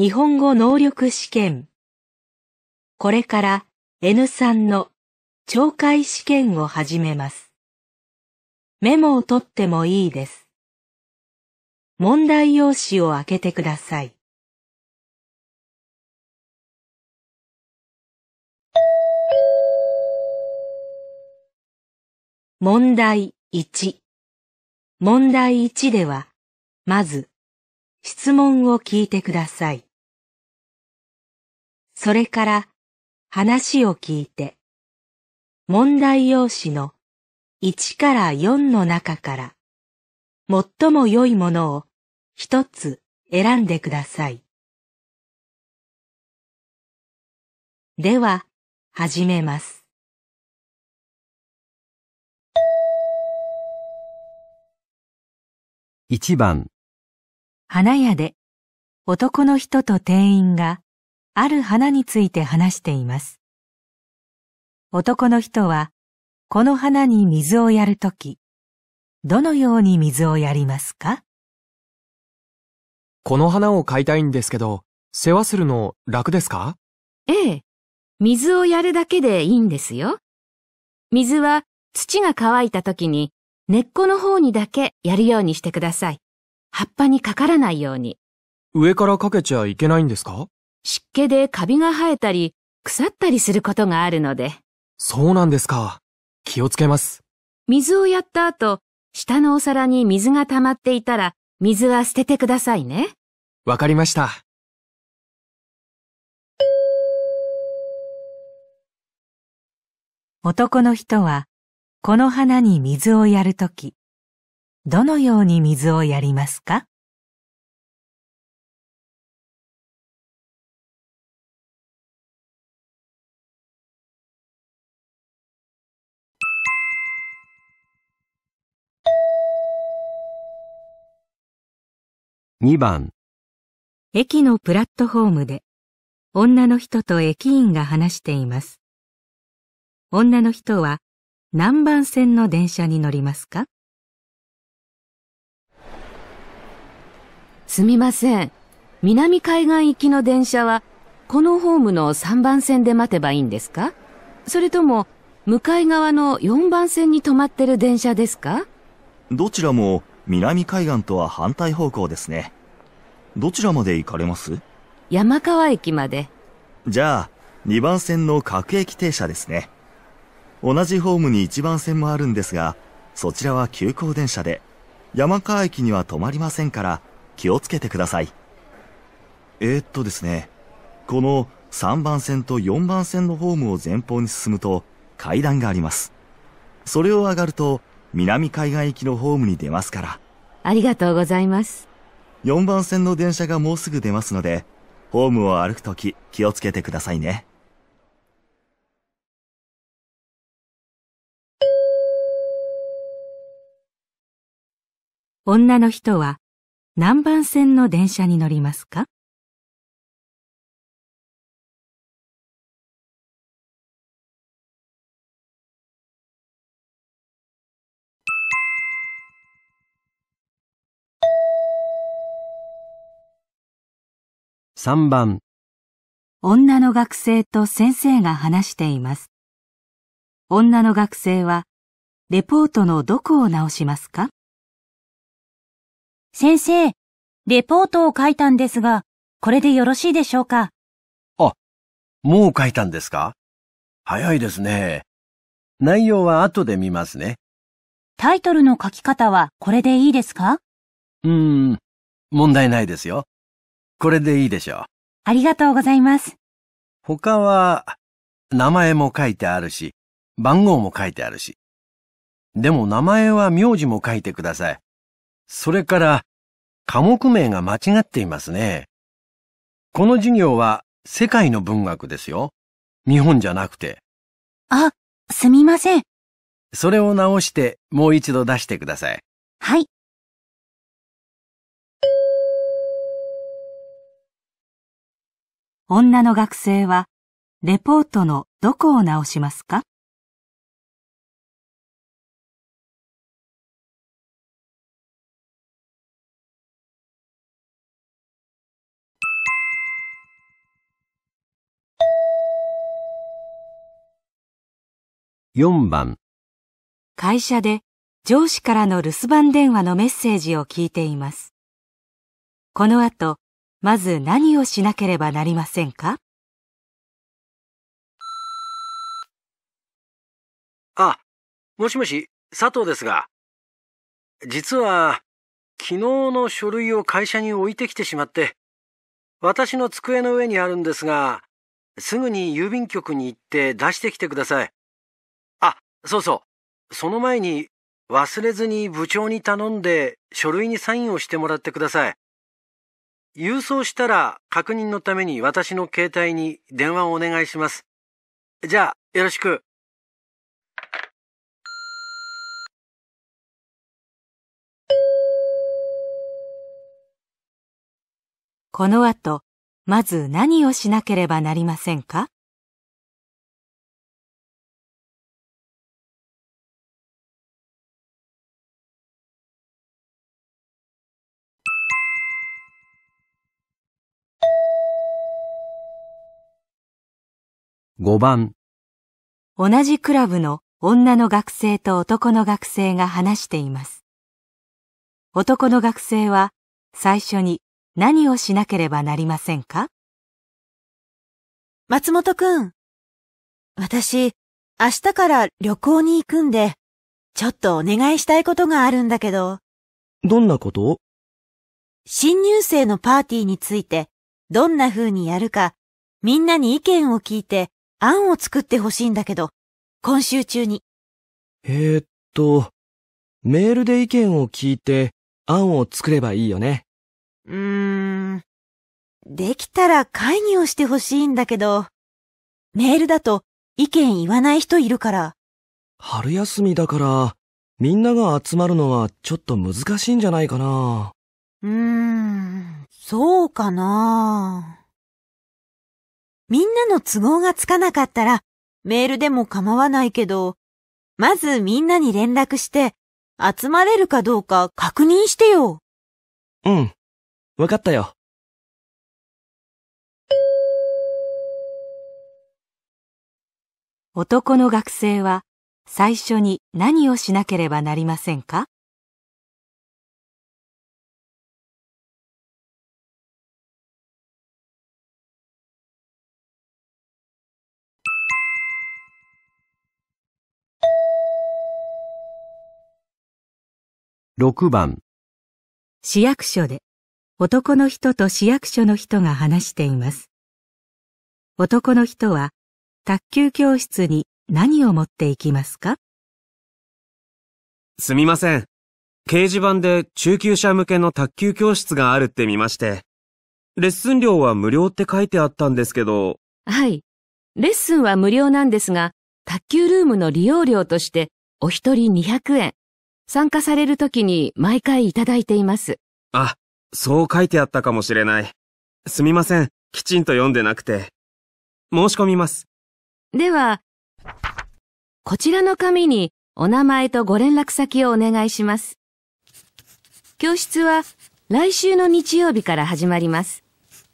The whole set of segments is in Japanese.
日本語能力試験。これから N3 の懲戒試験を始めます。メモを取ってもいいです。問題用紙を開けてください。問題1。問題1では、まず、質問を聞いてください。それから話を聞いて、問題用紙の1から4の中から、最も良いものを一つ選んでください。では、始めます。1番花屋で男の人と店員がある花について話しています。男の人は、この花に水をやるとき、どのように水をやりますかこの花を買いたいんですけど、世話するの楽ですかええ。水をやるだけでいいんですよ。水は土が乾いた時に根っこの方にだけやるようにしてください。葉っぱにかからないように。上からかけちゃいけないんですか湿気でカビが生えたり、腐ったりすることがあるので。そうなんですか。気をつけます。水をやった後、下のお皿に水が溜まっていたら、水は捨ててくださいね。わかりました。男の人は、この花に水をやるとき、どのように水をやりますか2番駅のプラットホームで女の人と駅員が話しています。女の人は何番線の電車に乗りますかすみません。南海岸行きの電車はこのホームの3番線で待てばいいんですかそれとも向かい側の4番線に止まってる電車ですかどちらも南海岸とは反対方向ですね。どちらまで行かれます山川駅まで。じゃあ、2番線の各駅停車ですね。同じホームに1番線もあるんですが、そちらは急行電車で、山川駅には止まりませんから、気をつけてください。えー、っとですね、この3番線と4番線のホームを前方に進むと階段があります。それを上がると南海岸行きのホームに出ますから。ありがとうございます。4番線の電車がもうすぐ出ますので、ホームを歩くとき気をつけてくださいね。女の人は何番線の電車に乗りますか3番女の学生と先生が話しています。女の学生は、レポートのどこを直しますか先生、レポートを書いたんですが、これでよろしいでしょうかあ、もう書いたんですか早いですね。内容は後で見ますね。タイトルの書き方はこれでいいですかうーん、問題ないですよ。これでいいでしょう。ありがとうございます。他は、名前も書いてあるし、番号も書いてあるし。でも名前は名字も書いてください。それから、科目名が間違っていますね。この授業は世界の文学ですよ。日本じゃなくて。あ、すみません。それを直してもう一度出してください。はい。女の学生は、レポートのどこを直しますか4番会社で上司からの留守番電話のメッセージを聞いています。この後、まず何をしなければなりませんかあ、もしもし、佐藤ですが、実は、昨日の書類を会社に置いてきてしまって、私の机の上にあるんですが、すぐに郵便局に行って出してきてください。あ、そうそう。その前に忘れずに部長に頼んで書類にサインをしてもらってください。郵送したら確認のために私の携帯に電話をお願いします。じゃあ、よろしく。この後、まず何をしなければなりませんか5番同じクラブの女の学生と男の学生が話しています。男の学生は最初に何をしなければなりませんか松本くん。私、明日から旅行に行くんで、ちょっとお願いしたいことがあるんだけど。どんなこと新入生のパーティーについて、どんな風にやるか、みんなに意見を聞いて、案を作ってほしいんだけど、今週中に。えー、っと、メールで意見を聞いて、案を作ればいいよね。うーん。できたら会議をしてほしいんだけど、メールだと意見言わない人いるから。春休みだから、みんなが集まるのはちょっと難しいんじゃないかな。うーん、そうかな。みんなの都合がつかなかったら、メールでも構わないけど、まずみんなに連絡して、集まれるかどうか確認してよ。うん。わかったよ。男の学生は最初に何をしなければなりませんか6番市役所で男の人と市役所の人が話しています。男の人は卓球教室に何を持っていきますかすみません。掲示板で中級者向けの卓球教室があるって見まして。レッスン料は無料って書いてあったんですけど。はい。レッスンは無料なんですが、卓球ルームの利用料としてお一人200円。参加される時に毎回いただいています。あ、そう書いてあったかもしれない。すみません。きちんと読んでなくて。申し込みます。では、こちらの紙にお名前とご連絡先をお願いします。教室は来週の日曜日から始まります。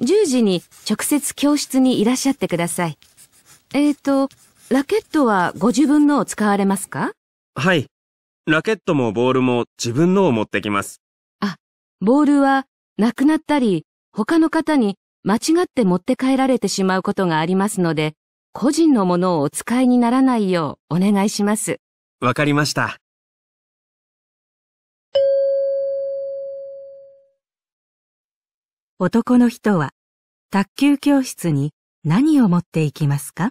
10時に直接教室にいらっしゃってください。えっ、ー、と、ラケットはご自分のを使われますかはい。ラケットもボールも自分のを持ってきます。あ、ボールはなくなったり、他の方に間違って持って帰られてしまうことがありますので、個人のものをお使いにならないようお願いします。わかりました。男の人は卓球教室に何を持っていきますか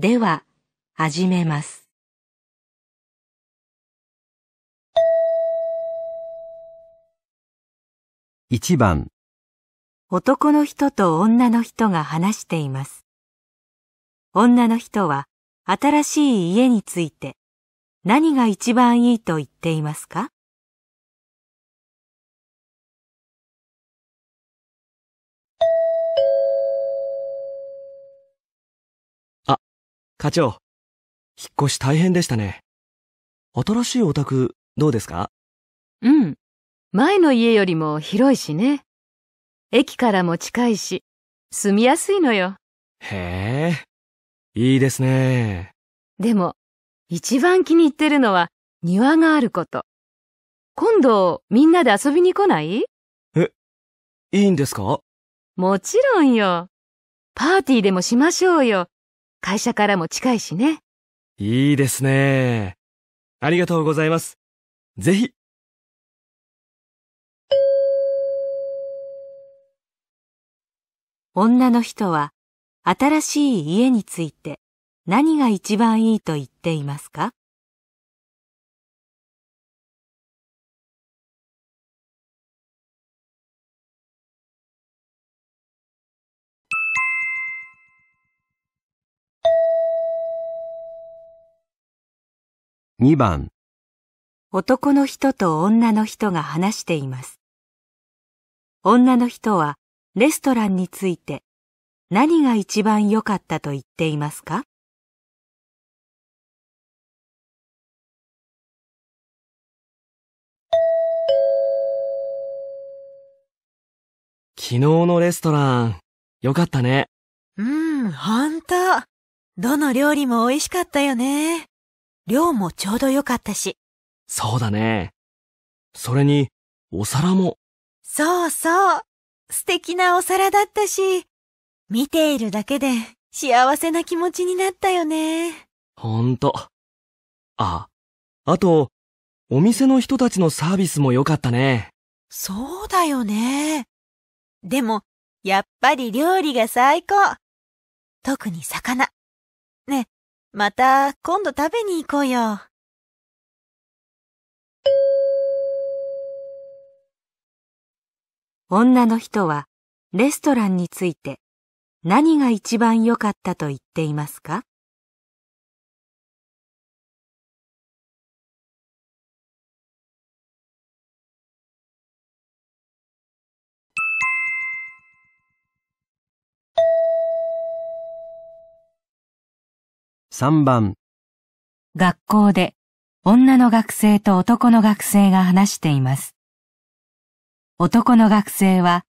では、始めます。1番男の人と女の人が話しています。女の人は新しい家について何が一番いいと言っていますか課長、引っ越し大変でしたね。新しいお宅、どうですかうん。前の家よりも広いしね。駅からも近いし、住みやすいのよ。へえ、いいですね。でも、一番気に入ってるのは庭があること。今度、みんなで遊びに来ないえ、いいんですかもちろんよ。パーティーでもしましょうよ。会社からも近いしね。いいですね。ありがとうございます。ぜひ。女の人は新しい家について何が一番いいと言っていますか2番男の人と女の人が話しています。女の人はレストランについて何が一番良かったと言っていますか昨日のレストラン、良かったね。うん、ほんと。どの料理も美味しかったよね。量もちょうど良かったし。そうだね。それに、お皿も。そうそう。素敵なお皿だったし、見ているだけで幸せな気持ちになったよね。ほんと。あ、あと、お店の人たちのサービスも良かったね。そうだよね。でも、やっぱり料理が最高。特に魚。ね、また今度食べに行こうよ。女の人はレストランについて何が一番良かったと言っていますか3番学校で女の学生と男の学生が話しています。男の学生は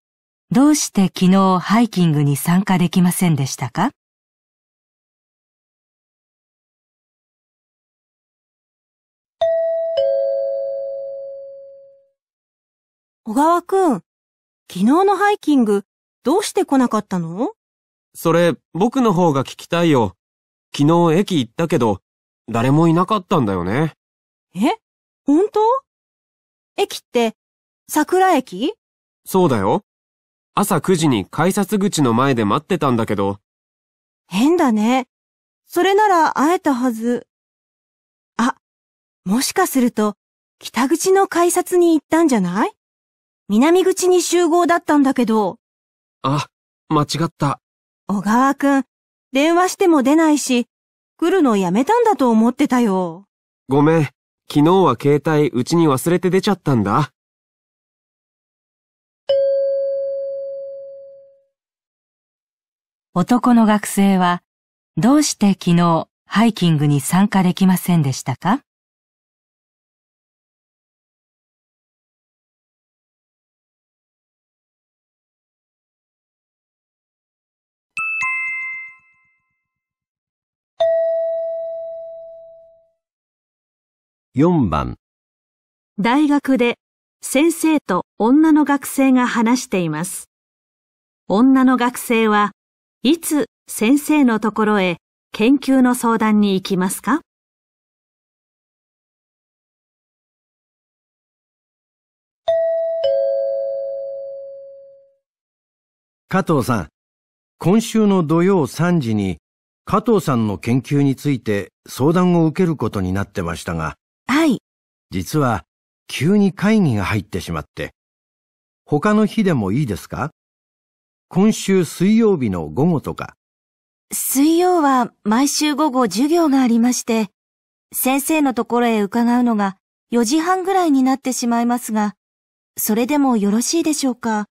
どうして昨日ハイキングに参加できませんでしたか小川くん、昨日のハイキングどうして来なかったのそれ僕の方が聞きたいよ。昨日駅行ったけど、誰もいなかったんだよね。え本当駅って、桜駅そうだよ。朝9時に改札口の前で待ってたんだけど。変だね。それなら会えたはず。あ、もしかすると、北口の改札に行ったんじゃない南口に集合だったんだけど。あ、間違った。小川くん、電話しても出ないし、来るのやめたんだと思ってたよ。ごめん。昨日は携帯うちに忘れて出ちゃったんだ。男の学生は、どうして昨日ハイキングに参加できませんでしたか4番大学で先生と女の学生が話しています。女の学生はいつ先生のところへ研究の相談に行きますか加藤さん、今週の土曜3時に加藤さんの研究について相談を受けることになってましたが、はい。実は、急に会議が入ってしまって。他の日でもいいですか今週水曜日の午後とか。水曜は毎週午後授業がありまして、先生のところへ伺うのが4時半ぐらいになってしまいますが、それでもよろしいでしょうか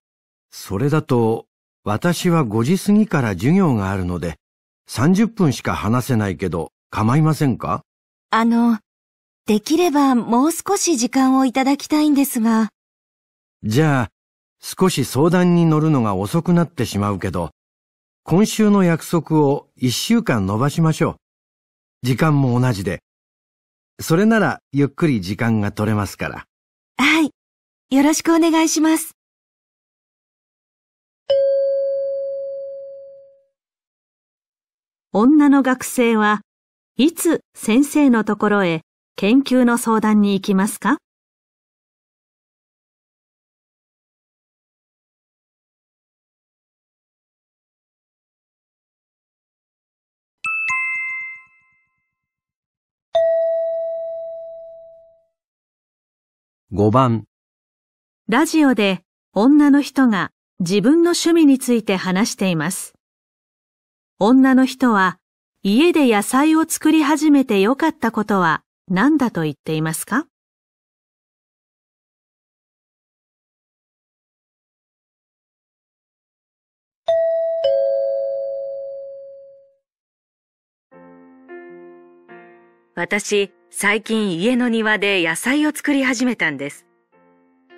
それだと、私は5時過ぎから授業があるので、30分しか話せないけど構いませんかあの、できればもう少し時間をいただきたいんですが。じゃあ、少し相談に乗るのが遅くなってしまうけど、今週の約束を一週間延ばしましょう。時間も同じで。それならゆっくり時間が取れますから。はい。よろしくお願いします。女の学生はいつ先生のところへ研究の相談に行きますか5番ラジオで女の人が自分の趣味について話しています。女の人は家で野菜を作り始めて良かったことは何だと言っていますか私、最近家の庭で野菜を作り始めたんです。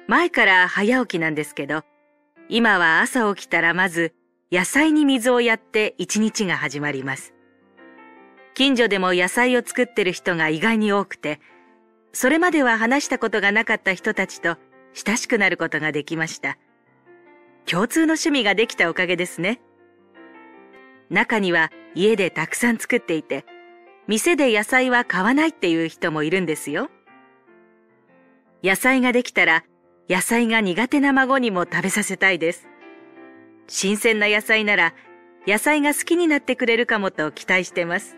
前から早起きなんですけど、今は朝起きたらまず野菜に水をやって一日が始まります。近所でも野菜を作ってる人が意外に多くて、それまでは話したことがなかった人たちと親しくなることができました。共通の趣味ができたおかげですね。中には家でたくさん作っていて、店で野菜は買わないっていう人もいるんですよ。野菜ができたら、野菜が苦手な孫にも食べさせたいです。新鮮な野菜なら、野菜が好きになってくれるかもと期待してます。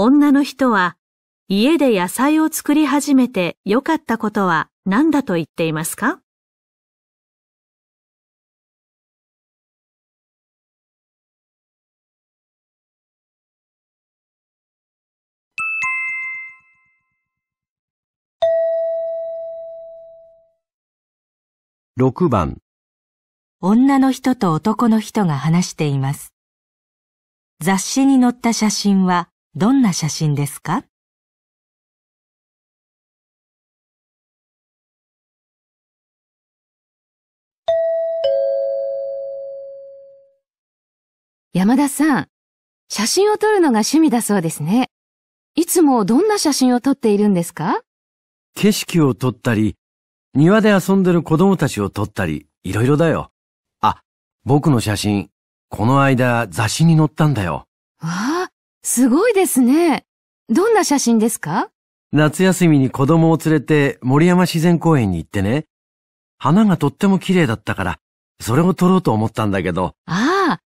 女の人は、家で野菜を作り始めて良かったことは何だと言っていますか6番女の人と男の人が話しています。雑誌に載った写真はどんな写真ですか山田さん、写真を撮るのが趣味だそうですね。いつもどんな写真を撮っているんですか景色を撮ったり、庭で遊んでる子供たちを撮ったり、いろいろだよ。あ、僕の写真、この間雑誌に載ったんだよ。わあ、すごいですね。どんな写真ですか夏休みに子供を連れて森山自然公園に行ってね。花がとっても綺麗だったから、それを撮ろうと思ったんだけど。ああ、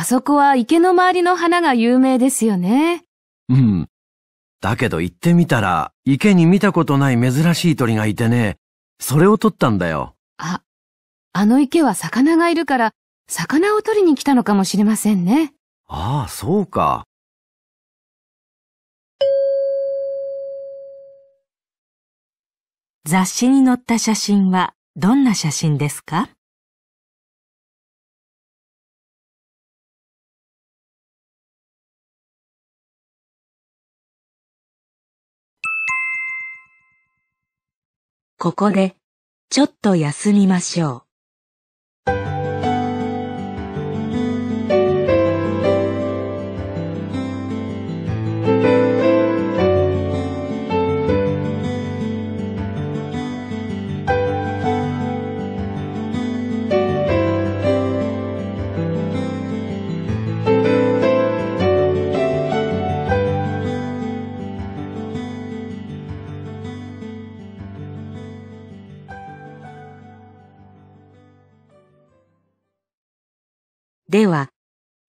あそこは池の周りの花が有名ですよね。うん。だけど行ってみたら、池に見たことない珍しい鳥がいてね、それを撮ったんだよ。あ、あの池は魚がいるから、魚を取りに来たのかもしれませんね。ああ、そうか。雑誌に載った写真はどんな写真ですかここで、ちょっと休みましょう。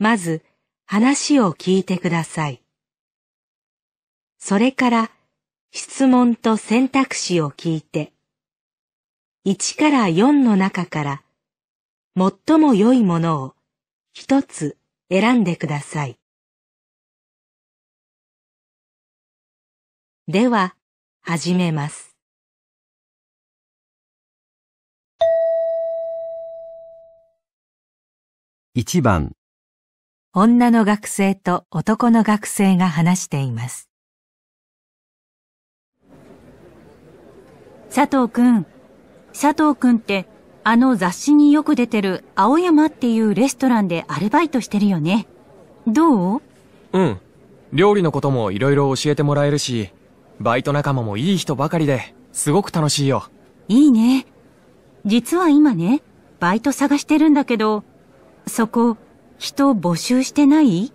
まず話を聞いてください。それから質問と選択肢を聞いて、1から4の中から最も良いものを一つ選んでください。では、始めます。1番女の学生と男の学生が話しています佐藤くん佐藤くんってあの雑誌によく出てる青山っていうレストランでアルバイトしてるよねどううん料理のこともいろいろ教えてもらえるしバイト仲間もいい人ばかりですごく楽しいよいいね実は今ねバイト探してるんだけどそこ人募集してない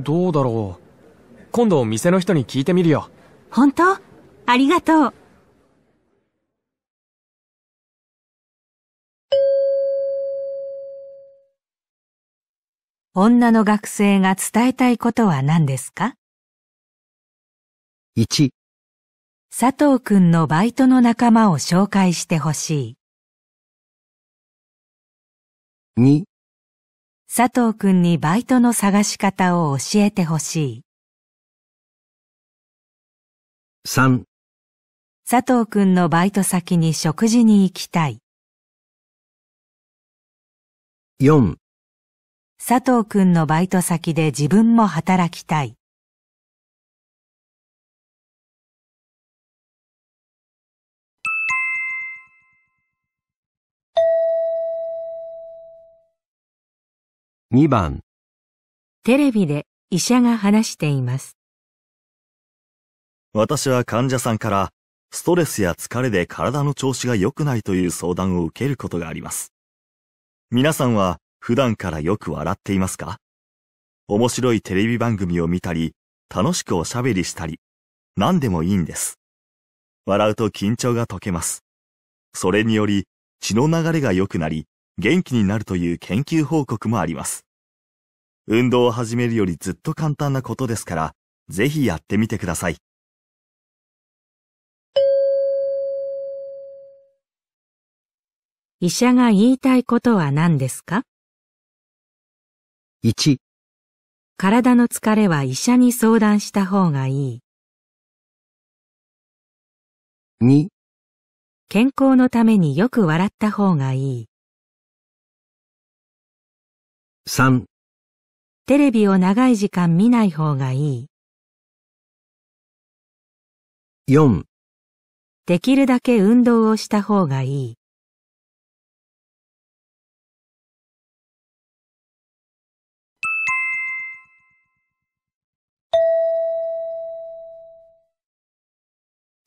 どうだろう。今度店の人に聞いてみるよ。本当ありがとう。女の学生が伝えたいことは何ですか ?1 佐藤くんのバイトの仲間を紹介してほしい。2佐藤くんにバイトの探し方を教えてほしい。3佐藤くんのバイト先に食事に行きたい。4佐藤くんのバイト先で自分も働きたい。2番テレビで医者が話しています。私は患者さんからストレスや疲れで体の調子が良くないという相談を受けることがあります。皆さんは普段からよく笑っていますか面白いテレビ番組を見たり、楽しくおしゃべりしたり、何でもいいんです。笑うと緊張が解けます。それにより血の流れが良くなり、元気になるという研究報告もあります。運動を始めるよりずっと簡単なことですから、ぜひやってみてください。医者が言いたいことは何ですか ?1 体の疲れは医者に相談した方がいい。2健康のためによく笑った方がいい。3テレビを長い時間見ない方がいい。4できるだけ運動をした方がいい。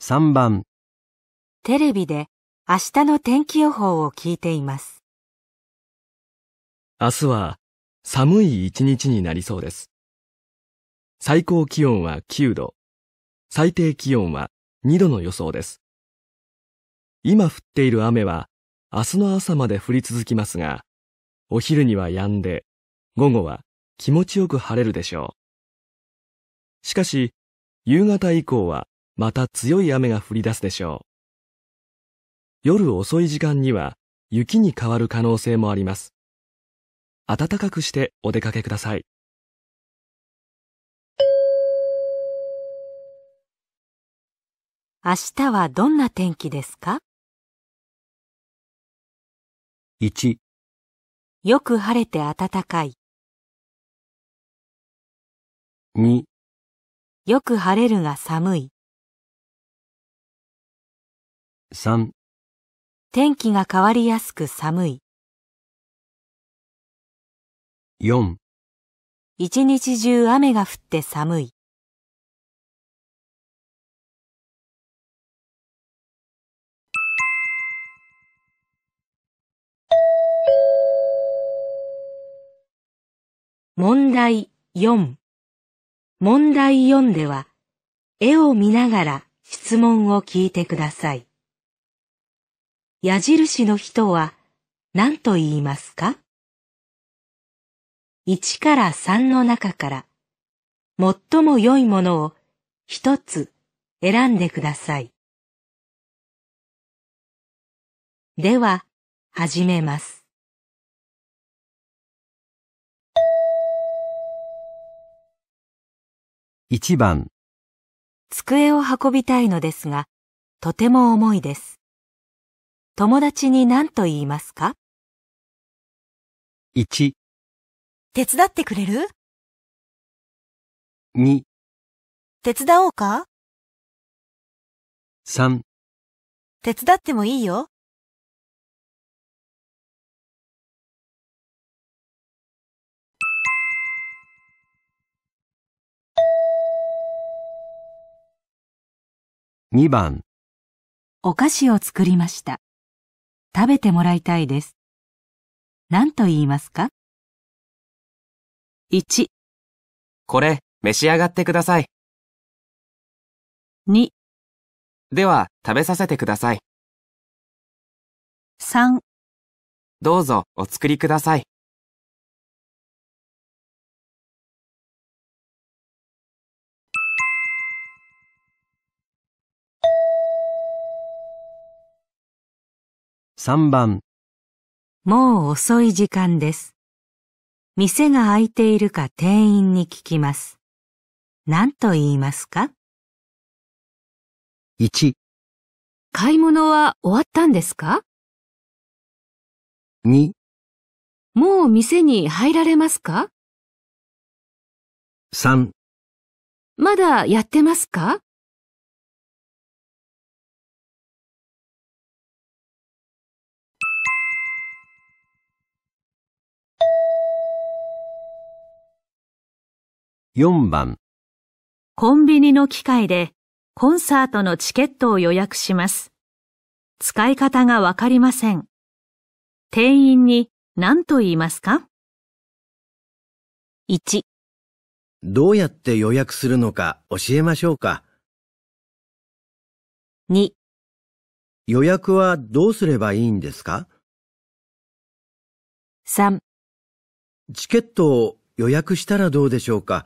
3番テレビで明日の天気予報を聞いています。明日は寒い一日になりそうです。最高気温は9度、最低気温は2度の予想です。今降っている雨は明日の朝まで降り続きますが、お昼には止んで、午後は気持ちよく晴れるでしょう。しかし、夕方以降はまた強い雨が降り出すでしょう。夜遅い時間には雪に変わる可能性もあります。暖かくしてお出かけください。明日はどんな天気ですか ?1、よく晴れて暖かい。2、よく晴れるが寒い。3、天気が変わりやすく寒い。4一日中雨が降って寒い問題4問題4では絵を見ながら質問を聞いてください矢印の人は何と言いますか1から3の中から、最も良いものを一つ選んでください。では、始めます。一番机を運びたいのですが、とても重いです。友達に何と言いますか一、手伝ってくれる ?2、手伝おうか3、手伝ってもいいよ。2番、お菓子を作りました。食べてもらいたいです。何と言いますか1これ召し上がってください2では食べさせてください3どうぞお作りください3番もう遅い時間です。店が開いているか店員に聞きます。何と言いますか ?1、買い物は終わったんですか ?2、もう店に入られますか ?3、まだやってますか4番コンビニの機械でコンサートのチケットを予約します。使い方がわかりません。店員に何と言いますか ?1 どうやって予約するのか教えましょうか。2予約はどうすればいいんですか ?3 チケットを予約したらどうでしょうか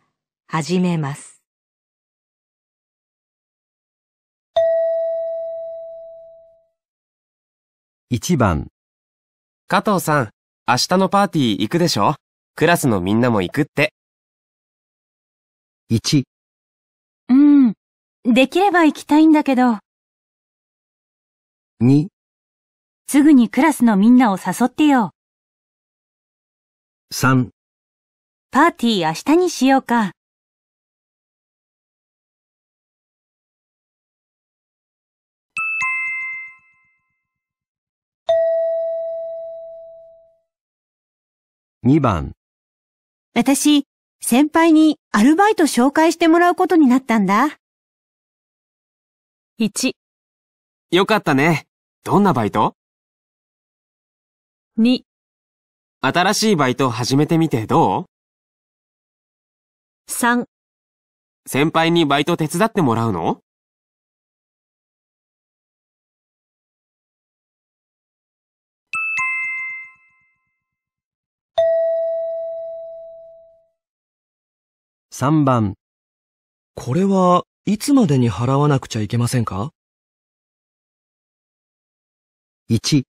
始めます。1番加藤さん、明日のパーティー行くでしょクラスのみんなも行くって。1うん、できれば行きたいんだけど。2すぐにクラスのみんなを誘ってよ。3パーティー明日にしようか。2番。私、先輩にアルバイト紹介してもらうことになったんだ。1、よかったね。どんなバイト2、新しいバイト始めてみてどう ?3、先輩にバイト手伝ってもらうの3番。これはいつまでに払わなくちゃいけませんか ?1、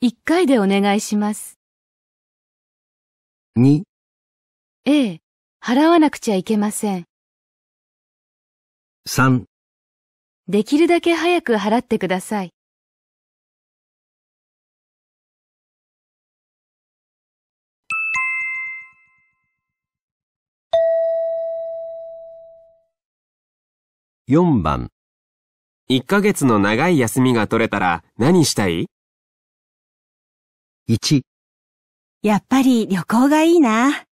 一回でお願いします。2、ええ、払わなくちゃいけません。3。できるだけ早く払ってください。4番。1ヶ月の長い休みが取れたら何したい ?1。やっぱり旅行がいいな。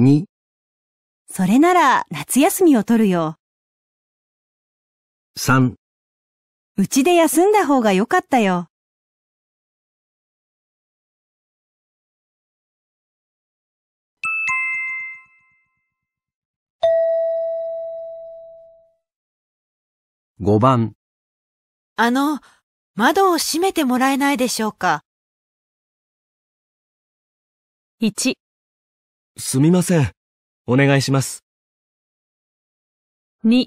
2。それなら夏休みを取るよ。3。うちで休んだ方が良かったよ。5番。あの、窓を閉めてもらえないでしょうか。1、すみません。お願いします。2、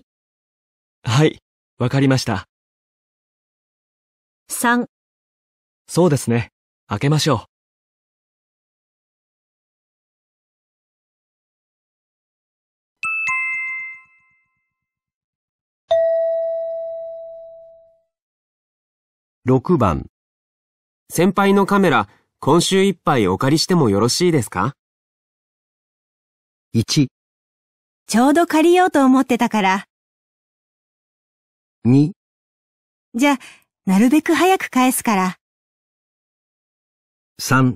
はい、わかりました。3そうですね。開けましょう。6番。先輩のカメラ、今週いっぱいお借りしてもよろしいですか ?1、ちょうど借りようと思ってたから。2、じゃあ、なるべく早く返すから。3、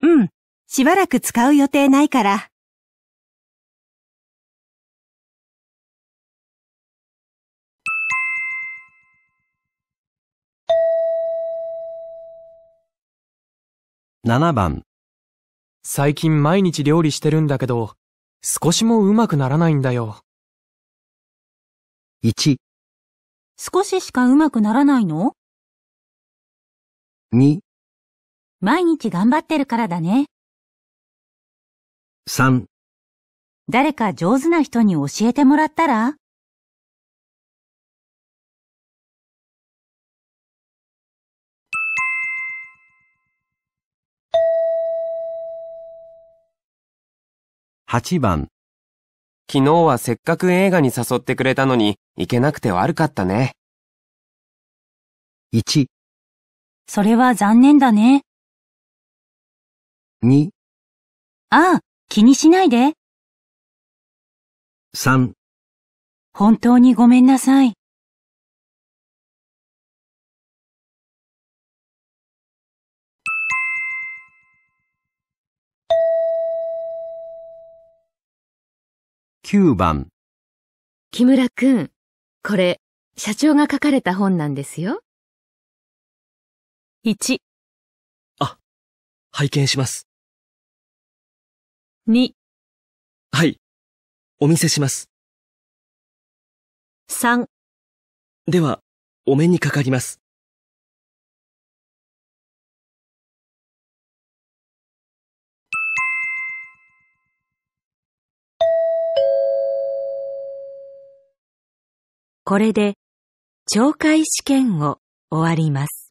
うん、しばらく使う予定ないから。7番最近毎日料理してるんだけど、少しもうまくならないんだよ。1、少ししかうまくならないの2、毎日頑張ってるからだね。3誰か上手な人に教えてもらったら8番。昨日はせっかく映画に誘ってくれたのに行けなくて悪かったね。1、それは残念だね。2、ああ、気にしないで。3、本当にごめんなさい。9番木村くん、これ、社長が書かれた本なんですよ。1、あ、拝見します。2、はい、お見せします。3、では、お目にかかります。これで懲戒試験を終わります。